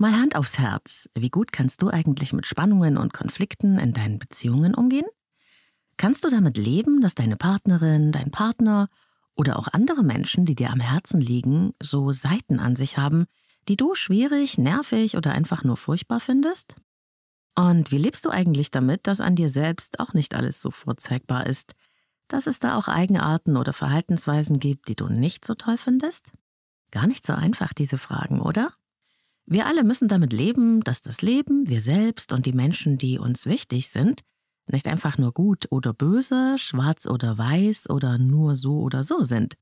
Mal Hand aufs Herz, wie gut kannst du eigentlich mit Spannungen und Konflikten in deinen Beziehungen umgehen? Kannst du damit leben, dass deine Partnerin, dein Partner oder auch andere Menschen, die dir am Herzen liegen, so Seiten an sich haben, die du schwierig, nervig oder einfach nur furchtbar findest? Und wie lebst du eigentlich damit, dass an dir selbst auch nicht alles so vorzeigbar ist, dass es da auch Eigenarten oder Verhaltensweisen gibt, die du nicht so toll findest? Gar nicht so einfach, diese Fragen, oder? Wir alle müssen damit leben, dass das Leben, wir selbst und die Menschen, die uns wichtig sind, nicht einfach nur gut oder böse, schwarz oder weiß oder nur so oder so sind.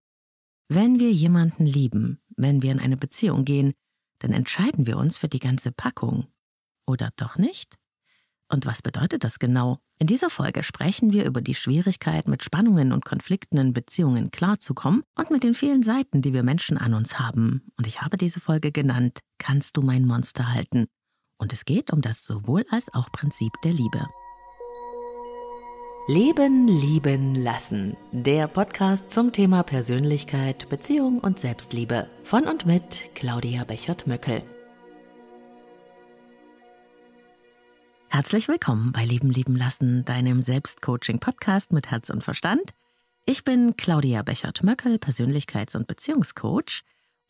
Wenn wir jemanden lieben, wenn wir in eine Beziehung gehen, dann entscheiden wir uns für die ganze Packung. Oder doch nicht? Und was bedeutet das genau? In dieser Folge sprechen wir über die Schwierigkeit, mit Spannungen und Konflikten in Beziehungen klarzukommen und mit den vielen Seiten, die wir Menschen an uns haben. Und ich habe diese Folge genannt Kannst du mein Monster halten? Und es geht um das sowohl als auch Prinzip der Liebe. Leben, lieben, lassen. Der Podcast zum Thema Persönlichkeit, Beziehung und Selbstliebe von und mit Claudia Bechert-Möckel. Herzlich willkommen bei Leben lieben lassen, deinem Selbstcoaching-Podcast mit Herz und Verstand. Ich bin Claudia Bechert-Möckel, Persönlichkeits- und Beziehungscoach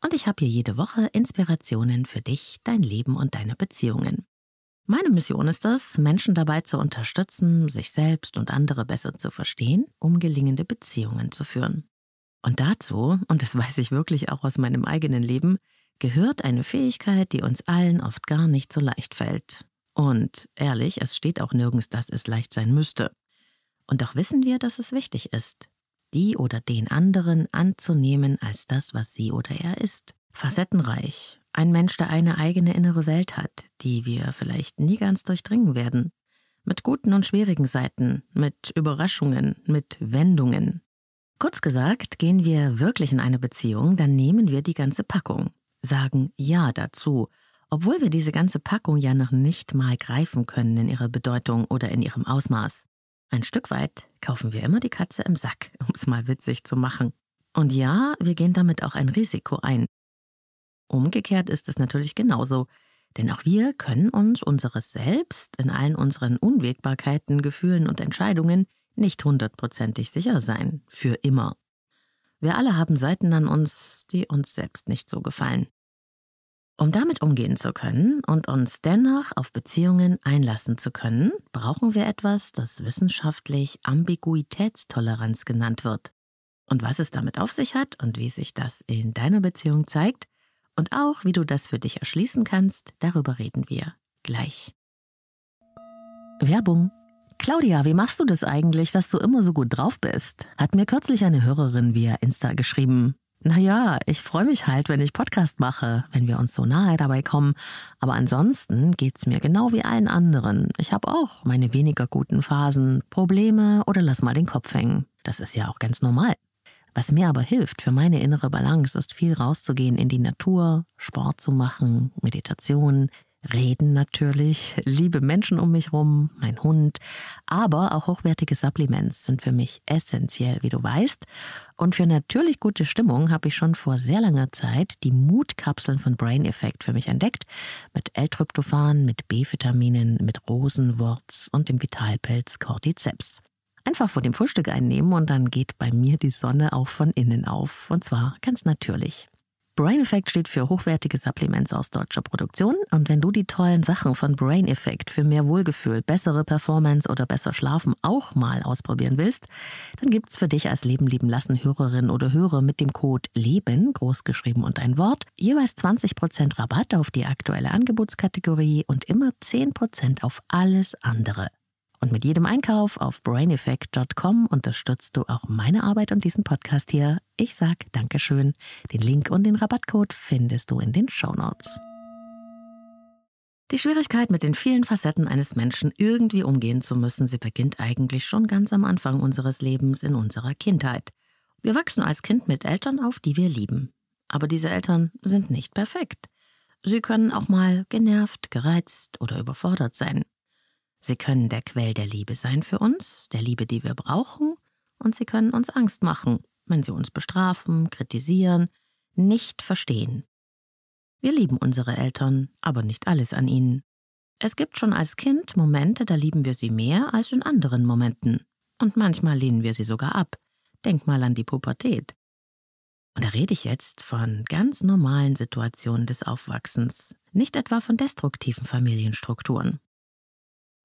und ich habe hier jede Woche Inspirationen für dich, dein Leben und deine Beziehungen. Meine Mission ist es, Menschen dabei zu unterstützen, sich selbst und andere besser zu verstehen, um gelingende Beziehungen zu führen. Und dazu, und das weiß ich wirklich auch aus meinem eigenen Leben, gehört eine Fähigkeit, die uns allen oft gar nicht so leicht fällt, und ehrlich, es steht auch nirgends, dass es leicht sein müsste. Und doch wissen wir, dass es wichtig ist, die oder den anderen anzunehmen als das, was sie oder er ist. Facettenreich, ein Mensch, der eine eigene innere Welt hat, die wir vielleicht nie ganz durchdringen werden. Mit guten und schwierigen Seiten, mit Überraschungen, mit Wendungen. Kurz gesagt, gehen wir wirklich in eine Beziehung, dann nehmen wir die ganze Packung, sagen Ja dazu obwohl wir diese ganze Packung ja noch nicht mal greifen können in ihrer Bedeutung oder in ihrem Ausmaß. Ein Stück weit kaufen wir immer die Katze im Sack, um es mal witzig zu machen. Und ja, wir gehen damit auch ein Risiko ein. Umgekehrt ist es natürlich genauso, denn auch wir können uns unseres Selbst in allen unseren Unwägbarkeiten, Gefühlen und Entscheidungen nicht hundertprozentig sicher sein, für immer. Wir alle haben Seiten an uns, die uns selbst nicht so gefallen. Um damit umgehen zu können und uns dennoch auf Beziehungen einlassen zu können, brauchen wir etwas, das wissenschaftlich Ambiguitätstoleranz genannt wird. Und was es damit auf sich hat und wie sich das in deiner Beziehung zeigt und auch wie du das für dich erschließen kannst, darüber reden wir gleich. Werbung. Claudia, wie machst du das eigentlich, dass du immer so gut drauf bist? Hat mir kürzlich eine Hörerin via Insta geschrieben. Naja, ich freue mich halt, wenn ich Podcast mache, wenn wir uns so nahe dabei kommen. Aber ansonsten geht es mir genau wie allen anderen. Ich habe auch meine weniger guten Phasen, Probleme oder lass mal den Kopf hängen. Das ist ja auch ganz normal. Was mir aber hilft für meine innere Balance, ist viel rauszugehen in die Natur, Sport zu machen, Meditation, Reden natürlich, liebe Menschen um mich rum, mein Hund, aber auch hochwertige Supplements sind für mich essentiell, wie du weißt. Und für natürlich gute Stimmung habe ich schon vor sehr langer Zeit die Mutkapseln von Brain Effect für mich entdeckt, mit L-Tryptophan, mit B-Vitaminen, mit Rosenwurz und dem Vitalpelz Cordyceps einfach vor dem Frühstück einnehmen und dann geht bei mir die Sonne auch von innen auf. Und zwar ganz natürlich. Brain Effect steht für hochwertige Supplements aus deutscher Produktion und wenn du die tollen Sachen von Brain Effect für mehr Wohlgefühl, bessere Performance oder besser Schlafen auch mal ausprobieren willst, dann gibt's für dich als Leben lieben lassen Hörerin oder Hörer mit dem Code LEBEN, großgeschrieben und ein Wort, jeweils 20% Rabatt auf die aktuelle Angebotskategorie und immer 10% auf alles andere. Und mit jedem Einkauf auf braineffect.com unterstützt du auch meine Arbeit und diesen Podcast hier. Ich sag Dankeschön. Den Link und den Rabattcode findest du in den Show Notes. Die Schwierigkeit, mit den vielen Facetten eines Menschen irgendwie umgehen zu müssen, sie beginnt eigentlich schon ganz am Anfang unseres Lebens in unserer Kindheit. Wir wachsen als Kind mit Eltern auf, die wir lieben. Aber diese Eltern sind nicht perfekt. Sie können auch mal genervt, gereizt oder überfordert sein. Sie können der Quell der Liebe sein für uns, der Liebe, die wir brauchen, und sie können uns Angst machen, wenn sie uns bestrafen, kritisieren, nicht verstehen. Wir lieben unsere Eltern, aber nicht alles an ihnen. Es gibt schon als Kind Momente, da lieben wir sie mehr als in anderen Momenten. Und manchmal lehnen wir sie sogar ab. Denk mal an die Pubertät. Und da rede ich jetzt von ganz normalen Situationen des Aufwachsens, nicht etwa von destruktiven Familienstrukturen.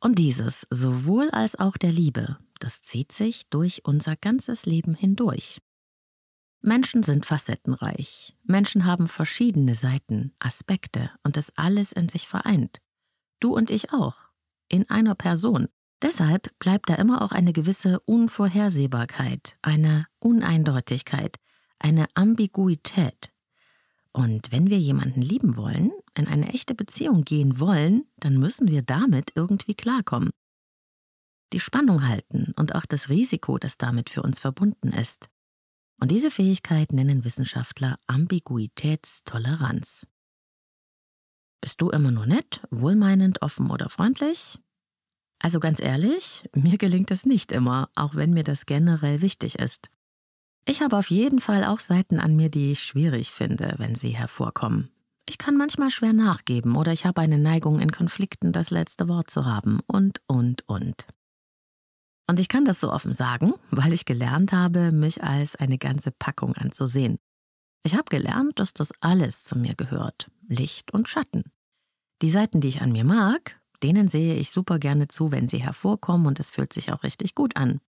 Und dieses sowohl als auch der Liebe, das zieht sich durch unser ganzes Leben hindurch. Menschen sind facettenreich. Menschen haben verschiedene Seiten, Aspekte und das alles in sich vereint. Du und ich auch. In einer Person. Deshalb bleibt da immer auch eine gewisse Unvorhersehbarkeit, eine Uneindeutigkeit, eine Ambiguität. Und wenn wir jemanden lieben wollen, in eine echte Beziehung gehen wollen, dann müssen wir damit irgendwie klarkommen. Die Spannung halten und auch das Risiko, das damit für uns verbunden ist. Und diese Fähigkeit nennen Wissenschaftler Ambiguitätstoleranz. Bist du immer nur nett, wohlmeinend, offen oder freundlich? Also ganz ehrlich, mir gelingt es nicht immer, auch wenn mir das generell wichtig ist. Ich habe auf jeden Fall auch Seiten an mir, die ich schwierig finde, wenn sie hervorkommen. Ich kann manchmal schwer nachgeben oder ich habe eine Neigung, in Konflikten das letzte Wort zu haben und, und, und. Und ich kann das so offen sagen, weil ich gelernt habe, mich als eine ganze Packung anzusehen. Ich habe gelernt, dass das alles zu mir gehört, Licht und Schatten. Die Seiten, die ich an mir mag, denen sehe ich super gerne zu, wenn sie hervorkommen und es fühlt sich auch richtig gut an.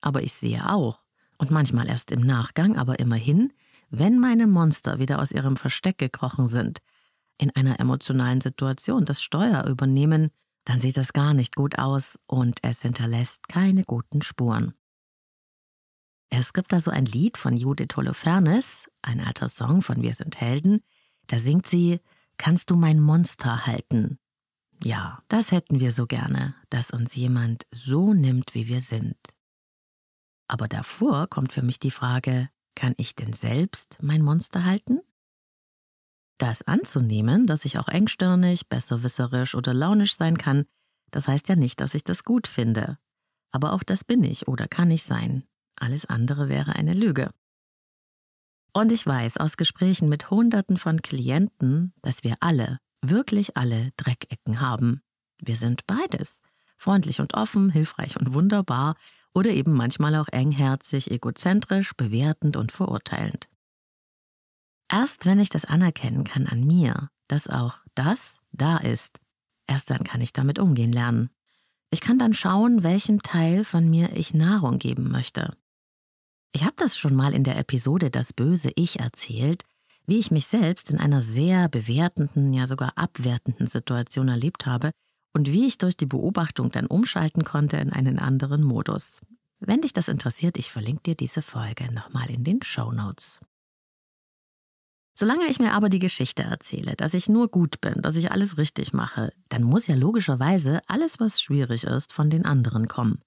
Aber ich sehe auch, und manchmal erst im Nachgang, aber immerhin, wenn meine Monster wieder aus ihrem Versteck gekrochen sind, in einer emotionalen Situation das Steuer übernehmen, dann sieht das gar nicht gut aus und es hinterlässt keine guten Spuren. Es gibt da so ein Lied von Judith Holofernes, ein alter Song von Wir sind Helden, da singt sie Kannst du mein Monster halten? Ja, das hätten wir so gerne, dass uns jemand so nimmt, wie wir sind. Aber davor kommt für mich die Frage, kann ich denn selbst mein Monster halten? Das anzunehmen, dass ich auch engstirnig, besserwisserisch oder launisch sein kann, das heißt ja nicht, dass ich das gut finde. Aber auch das bin ich oder kann ich sein. Alles andere wäre eine Lüge. Und ich weiß aus Gesprächen mit Hunderten von Klienten, dass wir alle, wirklich alle Dreckecken haben. Wir sind beides. Freundlich und offen, hilfreich und wunderbar oder eben manchmal auch engherzig, egozentrisch, bewertend und verurteilend. Erst wenn ich das anerkennen kann an mir, dass auch das da ist, erst dann kann ich damit umgehen lernen. Ich kann dann schauen, welchem Teil von mir ich Nahrung geben möchte. Ich habe das schon mal in der Episode Das böse Ich erzählt, wie ich mich selbst in einer sehr bewertenden, ja sogar abwertenden Situation erlebt habe, und wie ich durch die Beobachtung dann umschalten konnte in einen anderen Modus. Wenn dich das interessiert, ich verlinke dir diese Folge nochmal in den Show Notes. Solange ich mir aber die Geschichte erzähle, dass ich nur gut bin, dass ich alles richtig mache, dann muss ja logischerweise alles, was schwierig ist, von den anderen kommen.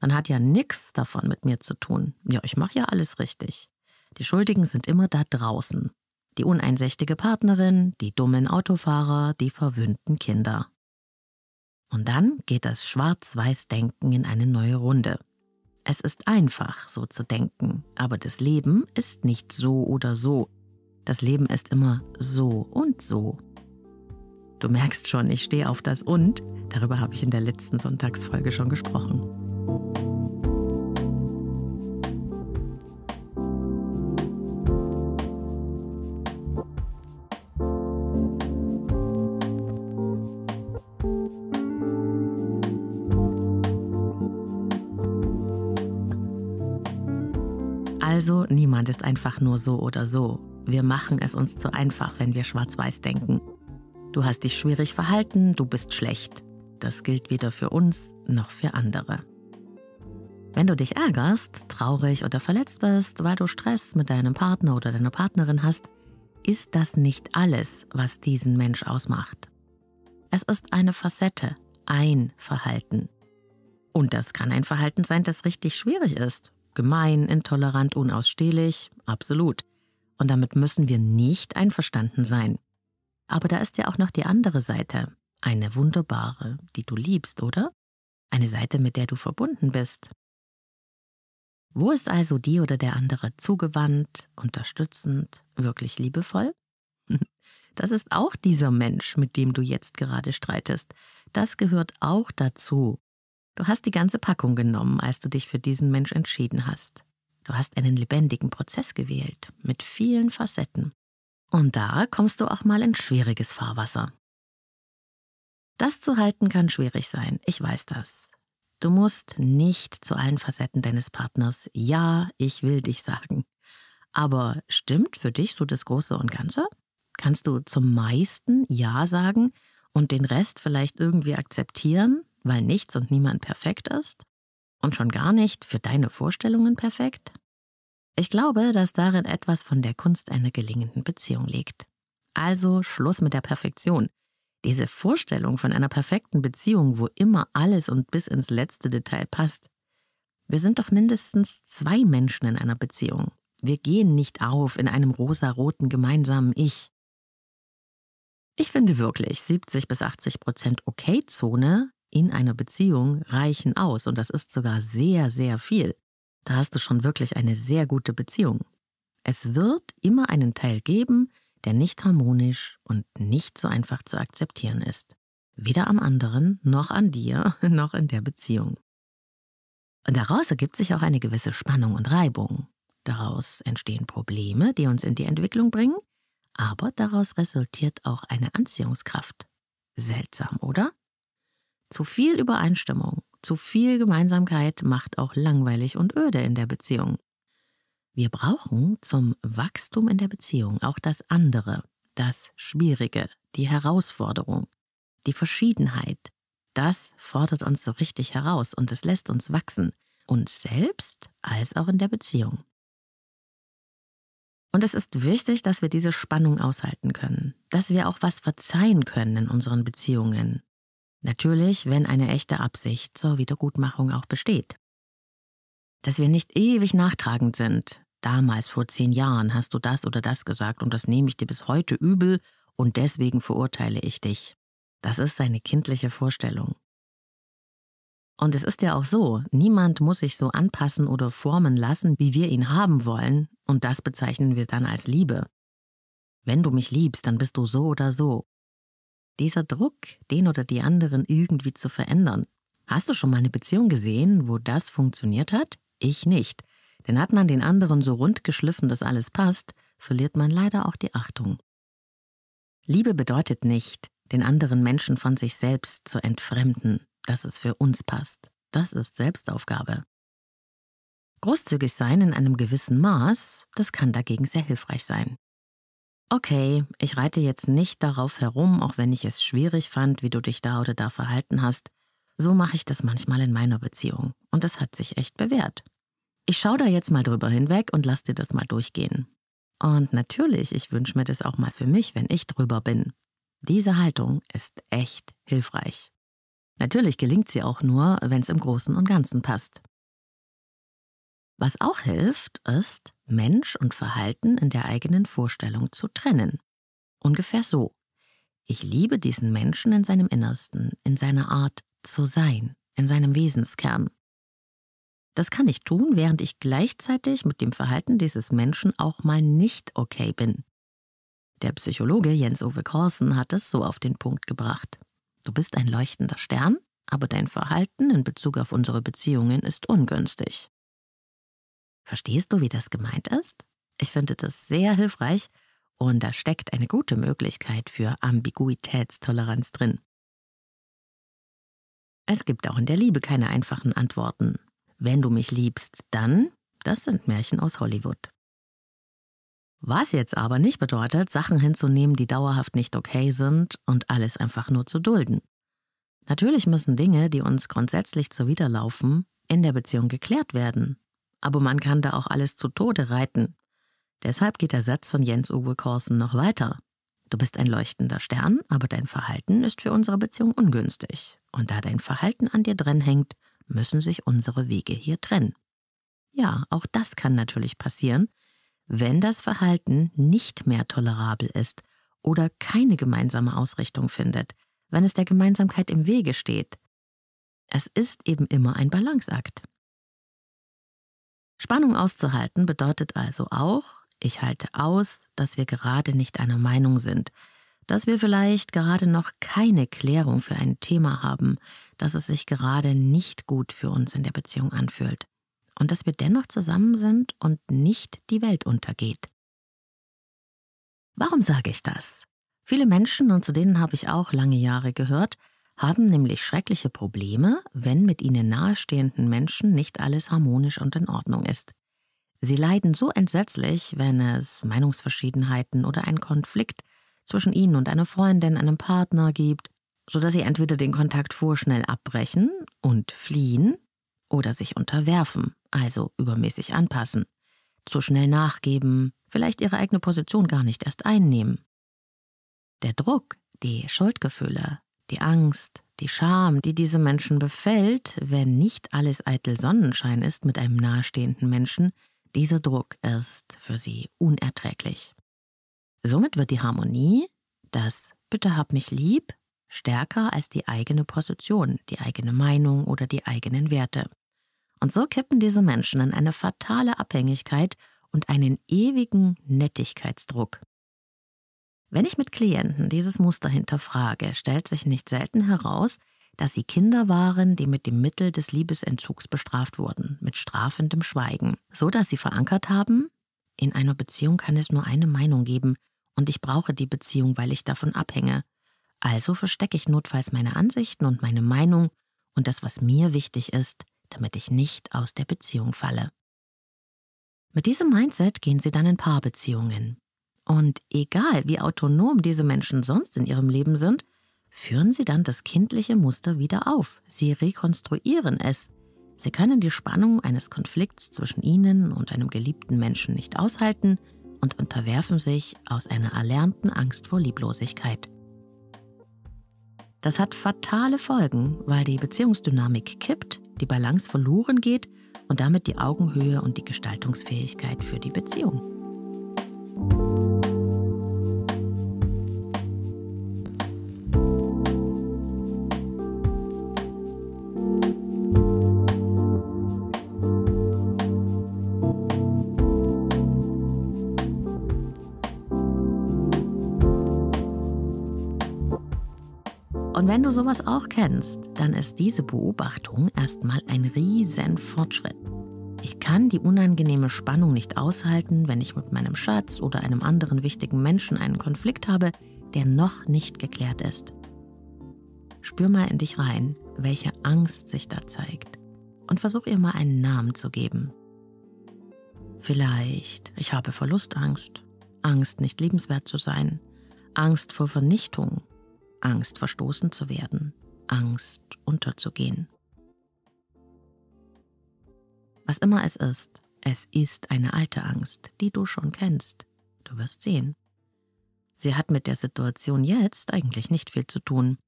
Man hat ja nichts davon mit mir zu tun. Ja, ich mache ja alles richtig. Die Schuldigen sind immer da draußen. Die uneinsichtige Partnerin, die dummen Autofahrer, die verwöhnten Kinder. Und dann geht das Schwarz-Weiß-Denken in eine neue Runde. Es ist einfach, so zu denken, aber das Leben ist nicht so oder so. Das Leben ist immer so und so. Du merkst schon, ich stehe auf das und. Darüber habe ich in der letzten Sonntagsfolge schon gesprochen. nur so oder so. Wir machen es uns zu einfach, wenn wir schwarz-weiß denken. Du hast dich schwierig verhalten, du bist schlecht. Das gilt weder für uns noch für andere. Wenn du dich ärgerst, traurig oder verletzt bist, weil du Stress mit deinem Partner oder deiner Partnerin hast, ist das nicht alles, was diesen Mensch ausmacht. Es ist eine Facette, ein Verhalten. Und das kann ein Verhalten sein, das richtig schwierig ist, Gemein, intolerant, unausstehlich, absolut. Und damit müssen wir nicht einverstanden sein. Aber da ist ja auch noch die andere Seite. Eine wunderbare, die du liebst, oder? Eine Seite, mit der du verbunden bist. Wo ist also die oder der andere zugewandt, unterstützend, wirklich liebevoll? Das ist auch dieser Mensch, mit dem du jetzt gerade streitest. Das gehört auch dazu. Du hast die ganze Packung genommen, als du dich für diesen Mensch entschieden hast. Du hast einen lebendigen Prozess gewählt, mit vielen Facetten. Und da kommst du auch mal in schwieriges Fahrwasser. Das zu halten kann schwierig sein, ich weiß das. Du musst nicht zu allen Facetten deines Partners Ja, ich will dich sagen. Aber stimmt für dich so das Große und Ganze? Kannst du zum meisten Ja sagen und den Rest vielleicht irgendwie akzeptieren? weil nichts und niemand perfekt ist? Und schon gar nicht für deine Vorstellungen perfekt? Ich glaube, dass darin etwas von der Kunst einer gelingenden Beziehung liegt. Also Schluss mit der Perfektion. Diese Vorstellung von einer perfekten Beziehung, wo immer alles und bis ins letzte Detail passt. Wir sind doch mindestens zwei Menschen in einer Beziehung. Wir gehen nicht auf in einem rosaroten gemeinsamen Ich. Ich finde wirklich 70 bis 80 Prozent Okay-Zone in einer Beziehung reichen aus und das ist sogar sehr, sehr viel. Da hast du schon wirklich eine sehr gute Beziehung. Es wird immer einen Teil geben, der nicht harmonisch und nicht so einfach zu akzeptieren ist. Weder am anderen, noch an dir, noch in der Beziehung. Und daraus ergibt sich auch eine gewisse Spannung und Reibung. Daraus entstehen Probleme, die uns in die Entwicklung bringen, aber daraus resultiert auch eine Anziehungskraft. Seltsam, oder? Zu viel Übereinstimmung, zu viel Gemeinsamkeit macht auch langweilig und öde in der Beziehung. Wir brauchen zum Wachstum in der Beziehung auch das andere, das Schwierige, die Herausforderung, die Verschiedenheit. Das fordert uns so richtig heraus und es lässt uns wachsen, uns selbst als auch in der Beziehung. Und es ist wichtig, dass wir diese Spannung aushalten können, dass wir auch was verzeihen können in unseren Beziehungen, Natürlich, wenn eine echte Absicht zur Wiedergutmachung auch besteht. Dass wir nicht ewig nachtragend sind. Damals vor zehn Jahren hast du das oder das gesagt und das nehme ich dir bis heute übel und deswegen verurteile ich dich. Das ist seine kindliche Vorstellung. Und es ist ja auch so, niemand muss sich so anpassen oder formen lassen, wie wir ihn haben wollen, und das bezeichnen wir dann als Liebe. Wenn du mich liebst, dann bist du so oder so. Dieser Druck, den oder die anderen irgendwie zu verändern. Hast du schon mal eine Beziehung gesehen, wo das funktioniert hat? Ich nicht. Denn hat man den anderen so rund geschliffen, dass alles passt, verliert man leider auch die Achtung. Liebe bedeutet nicht, den anderen Menschen von sich selbst zu entfremden, dass es für uns passt. Das ist Selbstaufgabe. Großzügig sein in einem gewissen Maß, das kann dagegen sehr hilfreich sein okay, ich reite jetzt nicht darauf herum, auch wenn ich es schwierig fand, wie du dich da oder da verhalten hast. So mache ich das manchmal in meiner Beziehung. Und das hat sich echt bewährt. Ich schaue da jetzt mal drüber hinweg und lass dir das mal durchgehen. Und natürlich, ich wünsche mir das auch mal für mich, wenn ich drüber bin. Diese Haltung ist echt hilfreich. Natürlich gelingt sie auch nur, wenn es im Großen und Ganzen passt. Was auch hilft, ist, Mensch und Verhalten in der eigenen Vorstellung zu trennen. Ungefähr so. Ich liebe diesen Menschen in seinem Innersten, in seiner Art zu sein, in seinem Wesenskern. Das kann ich tun, während ich gleichzeitig mit dem Verhalten dieses Menschen auch mal nicht okay bin. Der Psychologe Jens Ove Korsen hat es so auf den Punkt gebracht. Du bist ein leuchtender Stern, aber dein Verhalten in Bezug auf unsere Beziehungen ist ungünstig. Verstehst du, wie das gemeint ist? Ich finde das sehr hilfreich und da steckt eine gute Möglichkeit für Ambiguitätstoleranz drin. Es gibt auch in der Liebe keine einfachen Antworten. Wenn du mich liebst, dann, das sind Märchen aus Hollywood. Was jetzt aber nicht bedeutet, Sachen hinzunehmen, die dauerhaft nicht okay sind und alles einfach nur zu dulden. Natürlich müssen Dinge, die uns grundsätzlich zuwiderlaufen, in der Beziehung geklärt werden aber man kann da auch alles zu Tode reiten. Deshalb geht der Satz von Jens Uwe Korsen noch weiter. Du bist ein leuchtender Stern, aber dein Verhalten ist für unsere Beziehung ungünstig. Und da dein Verhalten an dir dran hängt, müssen sich unsere Wege hier trennen. Ja, auch das kann natürlich passieren, wenn das Verhalten nicht mehr tolerabel ist oder keine gemeinsame Ausrichtung findet, wenn es der Gemeinsamkeit im Wege steht. Es ist eben immer ein Balanceakt. Spannung auszuhalten bedeutet also auch, ich halte aus, dass wir gerade nicht einer Meinung sind, dass wir vielleicht gerade noch keine Klärung für ein Thema haben, dass es sich gerade nicht gut für uns in der Beziehung anfühlt und dass wir dennoch zusammen sind und nicht die Welt untergeht. Warum sage ich das? Viele Menschen, und zu denen habe ich auch lange Jahre gehört, haben nämlich schreckliche Probleme, wenn mit ihnen nahestehenden Menschen nicht alles harmonisch und in Ordnung ist. Sie leiden so entsetzlich, wenn es Meinungsverschiedenheiten oder einen Konflikt zwischen ihnen und einer Freundin, einem Partner gibt, sodass sie entweder den Kontakt vorschnell abbrechen und fliehen oder sich unterwerfen, also übermäßig anpassen, zu schnell nachgeben, vielleicht ihre eigene Position gar nicht erst einnehmen. Der Druck, die Schuldgefühle, die Angst, die Scham, die diese Menschen befällt, wenn nicht alles eitel Sonnenschein ist mit einem nahestehenden Menschen, dieser Druck ist für sie unerträglich. Somit wird die Harmonie, das Bitte hab mich lieb, stärker als die eigene Position, die eigene Meinung oder die eigenen Werte. Und so kippen diese Menschen in eine fatale Abhängigkeit und einen ewigen Nettigkeitsdruck. Wenn ich mit Klienten dieses Muster hinterfrage, stellt sich nicht selten heraus, dass sie Kinder waren, die mit dem Mittel des Liebesentzugs bestraft wurden, mit strafendem Schweigen, so dass sie verankert haben, in einer Beziehung kann es nur eine Meinung geben und ich brauche die Beziehung, weil ich davon abhänge. Also verstecke ich notfalls meine Ansichten und meine Meinung und das, was mir wichtig ist, damit ich nicht aus der Beziehung falle. Mit diesem Mindset gehen sie dann in Paarbeziehungen. Und egal, wie autonom diese Menschen sonst in ihrem Leben sind, führen sie dann das kindliche Muster wieder auf. Sie rekonstruieren es. Sie können die Spannung eines Konflikts zwischen ihnen und einem geliebten Menschen nicht aushalten und unterwerfen sich aus einer erlernten Angst vor Lieblosigkeit. Das hat fatale Folgen, weil die Beziehungsdynamik kippt, die Balance verloren geht und damit die Augenhöhe und die Gestaltungsfähigkeit für die Beziehung. Und wenn du sowas auch kennst, dann ist diese Beobachtung erstmal ein riesen Fortschritt. Ich kann die unangenehme Spannung nicht aushalten, wenn ich mit meinem Schatz oder einem anderen wichtigen Menschen einen Konflikt habe, der noch nicht geklärt ist. Spür mal in dich rein, welche Angst sich da zeigt und versuch ihr mal einen Namen zu geben. Vielleicht, ich habe Verlustangst, Angst, nicht liebenswert zu sein, Angst vor Vernichtung, Angst verstoßen zu werden, Angst unterzugehen. Was immer es ist, es ist eine alte Angst, die du schon kennst. Du wirst sehen. Sie hat mit der Situation jetzt eigentlich nicht viel zu tun,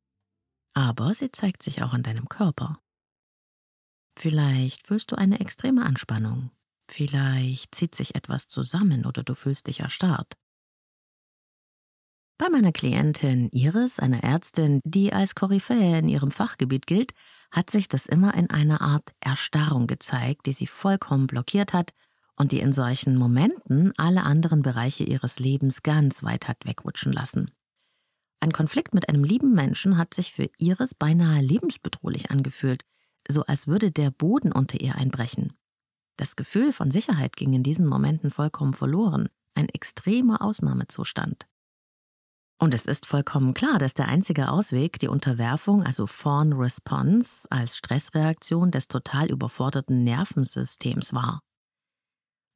aber sie zeigt sich auch an deinem Körper. Vielleicht fühlst du eine extreme Anspannung, vielleicht zieht sich etwas zusammen oder du fühlst dich erstarrt. Bei meiner Klientin Iris, einer Ärztin, die als Koryphäe in ihrem Fachgebiet gilt, hat sich das immer in einer Art Erstarrung gezeigt, die sie vollkommen blockiert hat und die in solchen Momenten alle anderen Bereiche ihres Lebens ganz weit hat wegrutschen lassen. Ein Konflikt mit einem lieben Menschen hat sich für Iris beinahe lebensbedrohlich angefühlt, so als würde der Boden unter ihr einbrechen. Das Gefühl von Sicherheit ging in diesen Momenten vollkommen verloren, ein extremer Ausnahmezustand. Und es ist vollkommen klar, dass der einzige Ausweg die Unterwerfung, also Fawn Response, als Stressreaktion des total überforderten Nervensystems war.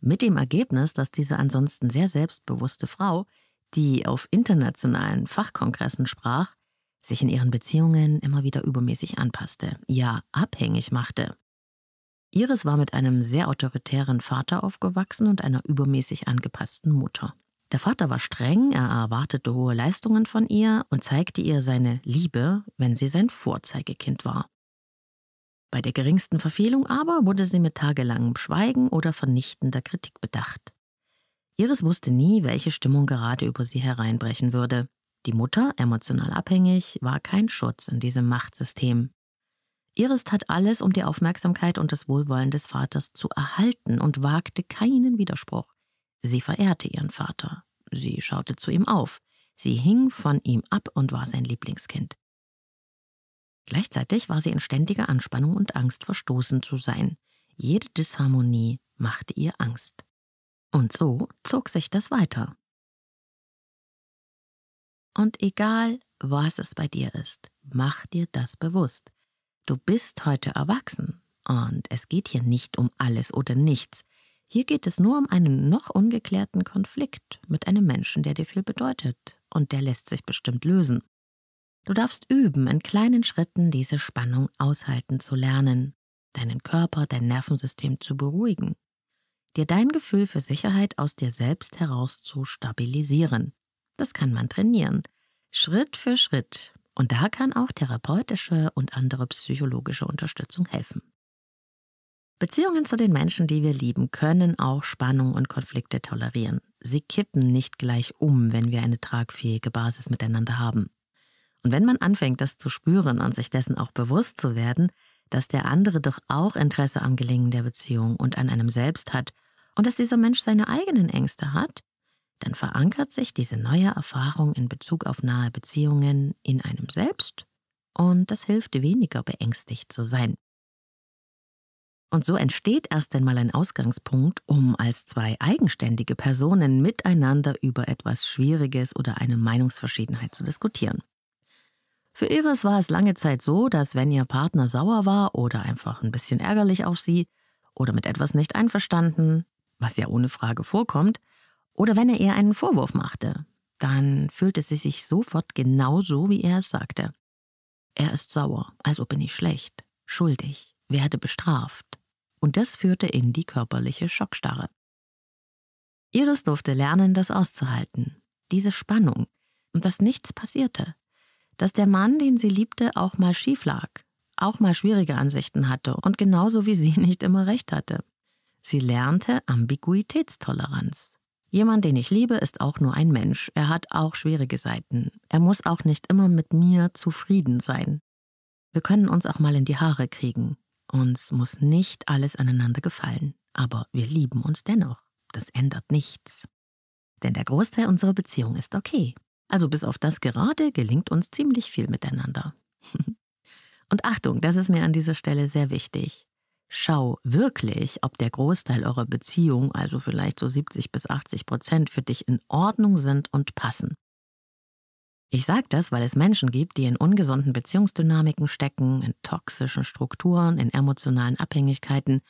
Mit dem Ergebnis, dass diese ansonsten sehr selbstbewusste Frau, die auf internationalen Fachkongressen sprach, sich in ihren Beziehungen immer wieder übermäßig anpasste, ja abhängig machte. Iris war mit einem sehr autoritären Vater aufgewachsen und einer übermäßig angepassten Mutter. Der Vater war streng, er erwartete hohe Leistungen von ihr und zeigte ihr seine Liebe, wenn sie sein Vorzeigekind war. Bei der geringsten Verfehlung aber wurde sie mit tagelangem Schweigen oder vernichtender Kritik bedacht. Iris wusste nie, welche Stimmung gerade über sie hereinbrechen würde. Die Mutter, emotional abhängig, war kein Schutz in diesem Machtsystem. Iris tat alles, um die Aufmerksamkeit und das Wohlwollen des Vaters zu erhalten und wagte keinen Widerspruch. Sie verehrte ihren Vater. Sie schaute zu ihm auf. Sie hing von ihm ab und war sein Lieblingskind. Gleichzeitig war sie in ständiger Anspannung und Angst, verstoßen zu sein. Jede Disharmonie machte ihr Angst. Und so zog sich das weiter. Und egal, was es bei dir ist, mach dir das bewusst. Du bist heute erwachsen und es geht hier nicht um alles oder nichts. Hier geht es nur um einen noch ungeklärten Konflikt mit einem Menschen, der dir viel bedeutet. Und der lässt sich bestimmt lösen. Du darfst üben, in kleinen Schritten diese Spannung aushalten zu lernen, deinen Körper, dein Nervensystem zu beruhigen, dir dein Gefühl für Sicherheit aus dir selbst heraus zu stabilisieren. Das kann man trainieren, Schritt für Schritt. Und da kann auch therapeutische und andere psychologische Unterstützung helfen. Beziehungen zu den Menschen, die wir lieben, können auch Spannung und Konflikte tolerieren. Sie kippen nicht gleich um, wenn wir eine tragfähige Basis miteinander haben. Und wenn man anfängt, das zu spüren und sich dessen auch bewusst zu werden, dass der andere doch auch Interesse am Gelingen der Beziehung und an einem selbst hat und dass dieser Mensch seine eigenen Ängste hat, dann verankert sich diese neue Erfahrung in Bezug auf nahe Beziehungen in einem selbst und das hilft weniger beängstigt zu sein. Und so entsteht erst einmal ein Ausgangspunkt, um als zwei eigenständige Personen miteinander über etwas Schwieriges oder eine Meinungsverschiedenheit zu diskutieren. Für Ilves war es lange Zeit so, dass wenn ihr Partner sauer war oder einfach ein bisschen ärgerlich auf sie oder mit etwas nicht einverstanden, was ja ohne Frage vorkommt, oder wenn er ihr einen Vorwurf machte, dann fühlte sie sich sofort genau so, wie er es sagte. Er ist sauer, also bin ich schlecht, schuldig, werde bestraft. Und das führte in die körperliche Schockstarre. Iris durfte lernen, das auszuhalten, diese Spannung und dass nichts passierte, dass der Mann, den sie liebte, auch mal schief lag, auch mal schwierige Ansichten hatte und genauso wie sie nicht immer recht hatte. Sie lernte Ambiguitätstoleranz. Jemand, den ich liebe, ist auch nur ein Mensch. Er hat auch schwierige Seiten. Er muss auch nicht immer mit mir zufrieden sein. Wir können uns auch mal in die Haare kriegen. Uns muss nicht alles aneinander gefallen, aber wir lieben uns dennoch. Das ändert nichts. Denn der Großteil unserer Beziehung ist okay. Also bis auf das gerade gelingt uns ziemlich viel miteinander. Und Achtung, das ist mir an dieser Stelle sehr wichtig. Schau wirklich, ob der Großteil eurer Beziehung, also vielleicht so 70 bis 80 Prozent, für dich in Ordnung sind und passen. Ich sage das, weil es Menschen gibt, die in ungesunden Beziehungsdynamiken stecken, in toxischen Strukturen, in emotionalen Abhängigkeiten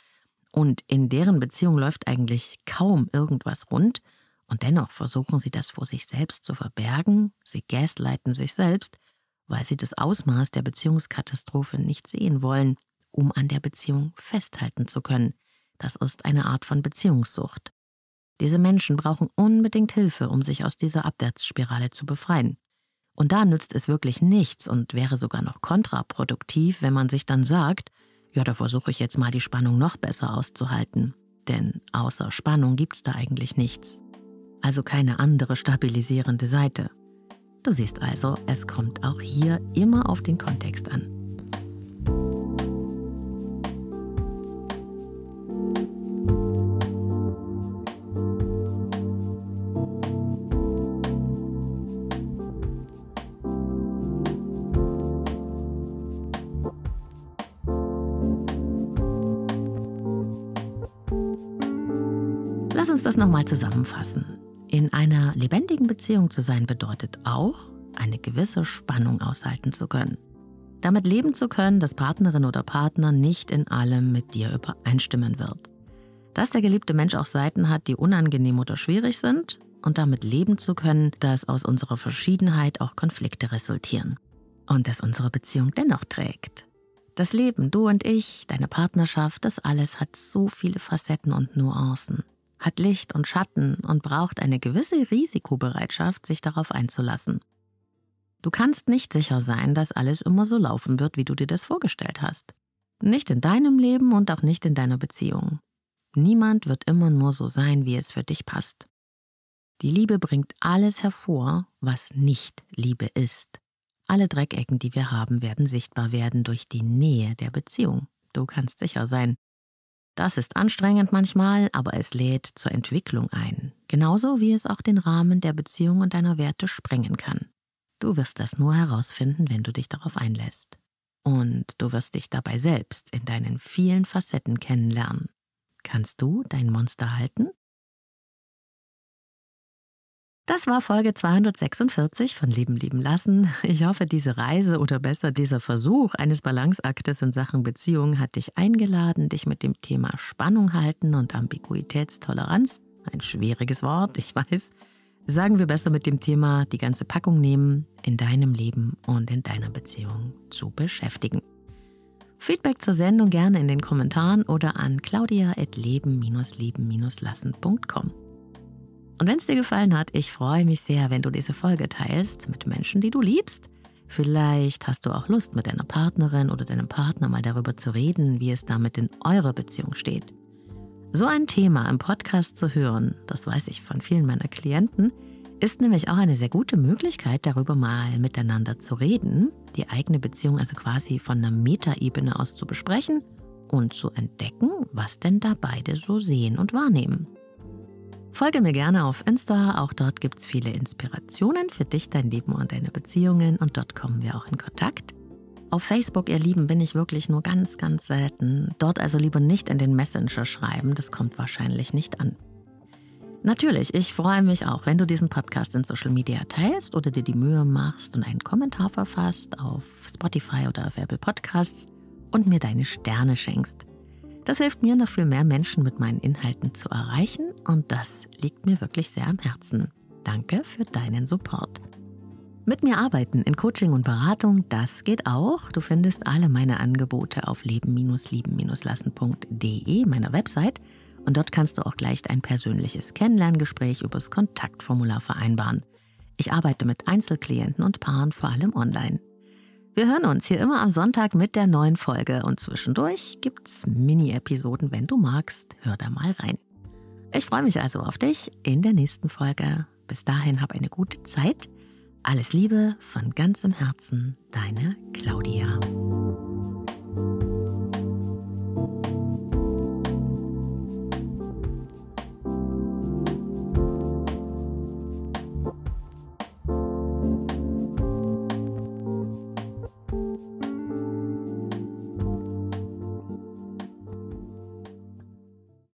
und in deren Beziehung läuft eigentlich kaum irgendwas rund und dennoch versuchen sie das vor sich selbst zu verbergen, sie gasleiten sich selbst, weil sie das Ausmaß der Beziehungskatastrophe nicht sehen wollen, um an der Beziehung festhalten zu können. Das ist eine Art von Beziehungssucht. Diese Menschen brauchen unbedingt Hilfe, um sich aus dieser Abwärtsspirale zu befreien. Und da nützt es wirklich nichts und wäre sogar noch kontraproduktiv, wenn man sich dann sagt, ja, da versuche ich jetzt mal die Spannung noch besser auszuhalten. Denn außer Spannung gibt es da eigentlich nichts. Also keine andere stabilisierende Seite. Du siehst also, es kommt auch hier immer auf den Kontext an. nochmal zusammenfassen. In einer lebendigen Beziehung zu sein bedeutet auch, eine gewisse Spannung aushalten zu können. Damit leben zu können, dass Partnerin oder Partner nicht in allem mit dir übereinstimmen wird. Dass der geliebte Mensch auch Seiten hat, die unangenehm oder schwierig sind und damit leben zu können, dass aus unserer Verschiedenheit auch Konflikte resultieren und dass unsere Beziehung dennoch trägt. Das Leben, du und ich, deine Partnerschaft, das alles hat so viele Facetten und Nuancen hat Licht und Schatten und braucht eine gewisse Risikobereitschaft, sich darauf einzulassen. Du kannst nicht sicher sein, dass alles immer so laufen wird, wie du dir das vorgestellt hast. Nicht in deinem Leben und auch nicht in deiner Beziehung. Niemand wird immer nur so sein, wie es für dich passt. Die Liebe bringt alles hervor, was nicht Liebe ist. Alle Dreckecken, die wir haben, werden sichtbar werden durch die Nähe der Beziehung. Du kannst sicher sein, das ist anstrengend manchmal, aber es lädt zur Entwicklung ein. Genauso wie es auch den Rahmen der Beziehung und deiner Werte sprengen kann. Du wirst das nur herausfinden, wenn du dich darauf einlässt. Und du wirst dich dabei selbst in deinen vielen Facetten kennenlernen. Kannst du dein Monster halten? Das war Folge 246 von Leben lieben lassen. Ich hoffe, diese Reise oder besser dieser Versuch eines Balanceaktes in Sachen Beziehung hat dich eingeladen, dich mit dem Thema Spannung halten und Ambiguitätstoleranz, ein schwieriges Wort, ich weiß, sagen wir besser mit dem Thema die ganze Packung nehmen, in deinem Leben und in deiner Beziehung zu beschäftigen. Feedback zur Sendung gerne in den Kommentaren oder an claudia.leben-leben-lassen.com. Und wenn es dir gefallen hat, ich freue mich sehr, wenn du diese Folge teilst mit Menschen, die du liebst. Vielleicht hast du auch Lust, mit deiner Partnerin oder deinem Partner mal darüber zu reden, wie es damit in eurer Beziehung steht. So ein Thema im Podcast zu hören, das weiß ich von vielen meiner Klienten, ist nämlich auch eine sehr gute Möglichkeit, darüber mal miteinander zu reden, die eigene Beziehung also quasi von einer Metaebene aus zu besprechen und zu entdecken, was denn da beide so sehen und wahrnehmen. Folge mir gerne auf Insta, auch dort gibt es viele Inspirationen für dich, dein Leben und deine Beziehungen und dort kommen wir auch in Kontakt. Auf Facebook, ihr Lieben, bin ich wirklich nur ganz, ganz selten. Dort also lieber nicht in den Messenger schreiben, das kommt wahrscheinlich nicht an. Natürlich, ich freue mich auch, wenn du diesen Podcast in Social Media teilst oder dir die Mühe machst und einen Kommentar verfasst auf Spotify oder auf Apple Podcasts und mir deine Sterne schenkst. Das hilft mir, noch viel mehr Menschen mit meinen Inhalten zu erreichen und das liegt mir wirklich sehr am Herzen. Danke für deinen Support. Mit mir arbeiten in Coaching und Beratung, das geht auch. Du findest alle meine Angebote auf leben-lieben-lassen.de, meiner Website. Und dort kannst du auch gleich ein persönliches Kennenlerngespräch übers Kontaktformular vereinbaren. Ich arbeite mit Einzelklienten und Paaren vor allem online. Wir hören uns hier immer am Sonntag mit der neuen Folge und zwischendurch gibt's Mini-Episoden, wenn du magst. Hör da mal rein. Ich freue mich also auf dich in der nächsten Folge. Bis dahin hab eine gute Zeit. Alles Liebe von ganzem Herzen, deine Claudia.